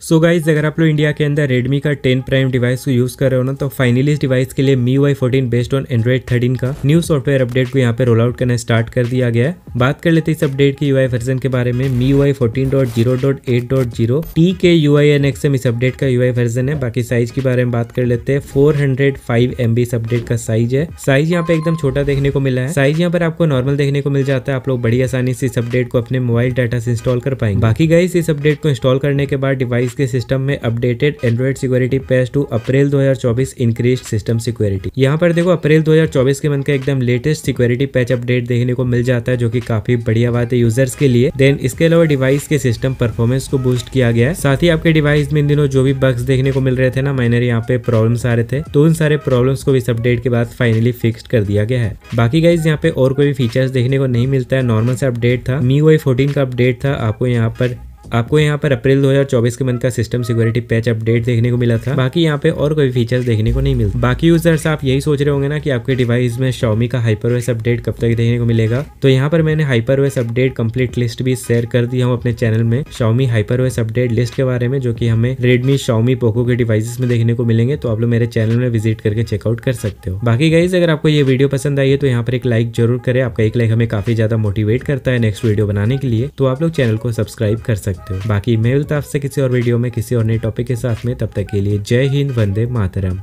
सो so guys अगर आप लोग इंडिया के अंदर रेडमी का 10 प्राइम डिवाइस को यूज कर रहे हो ना तो फाइनली इस डिवाइस के लिए MIUI fourteen based on Android thirteen का न्यू सॉफ्टवेयर अपडेट को यहाँ पे रोल आउट करना स्टार्ट कर दिया गया है बात कर लेते हैं इस अपडेट के UI वर्जन के बारे में MIUI fourteen dot zero dot eight dot zero T K U I N XM इस अपडेट का UI वर्जन है बाकी साइज के बारे में बात कर लेते हैं four hundred five M B इस अपडेट का साइज है साइज यहाँ पे एकदम छोटा देखने को मिला है साइज यहाँ पर आपको नॉर्मल देखने को मिल जाता है आप लोग बड़ी आसानी से इस अपडेट को अपने मोबाइल डाटा से इंस्टॉल कर पाएंगे बाकी गाइज इस अपडेट को इंस्टॉल करने के बाद डिवाइस 2026 के सिस्टम में updated Android security patch to April 2024 increase system security यहाँ पर देखो अप्रैल 2024 के मंथ का एकदम लेटेस्ट सिक्योरिटी पैच अपडेट देखने को मिल जाता है जो की काफी बढ़िया बात है यूजर्स के लिए देन इसके अलावा डिवाइस के सिस्टम परफॉर्मेंस को बूस्ट किया गया है साथ ही आपके डिवाइस में इन दिनों जो भी बग्स देखने को मिल रहे थे ना माइनर यहाँ पे प्रॉब्लम आ रहे थे तो उन सारे प्रॉब्लम को इस अपडेट के बाद फाइनली फिक्स कर दिया गया है बाकी गाइज यहाँ पे और कोई भी फीचर्स देखने को नहीं मिलता है नॉर्मल से अपडेट था मी वाई फोर्टीन का अपडेट था आपको यहाँ पर आपको यहाँ पर अप्रैल 2024 के मंथ का सिस्टम सिक्योरिटी पैच अपडेट देखने को मिला था बाकी यहाँ पे और कोई फीचर्स देखने को नहीं मिलते बाकी यूजर्स आप यही सोच रहे होंगे ना कि आपके डिवाइस में शॉमी का हाइपरवेस अपडेट कब तक देखने को मिलेगा तो यहाँ पर मैंने हाइपरवेस अपडेट कम्प्लीट लिस्ट भी शेयर कर दी हूँ अपने चैनल में शॉमी हाइपरवेस अपडेट लिस्ट के बारे में जो की हमें रेडमी शॉमी पोको के डिवाइस में देखने को मिलेंगे तो आप लोग मेरे चैनल में विजिट करके चेकआउट कर सकते हो बाकी गाइज अगर आपको ये वीडियो पसंद आई है तो यहाँ पर एक लाइक जरूर करें आपका एक लाइक हमें काफी ज्यादा मोटिवेट करता है नेक्स्ट वीडियो बनाने के लिए तो आप लोग चैनल को सब्सक्राइब कर सकते सकते हो बाकी मैं मिलता तो आपसे किसी और वीडियो में किसी और नए टॉपिक के साथ में तब तक के लिए जय हिंद वंदे मातरम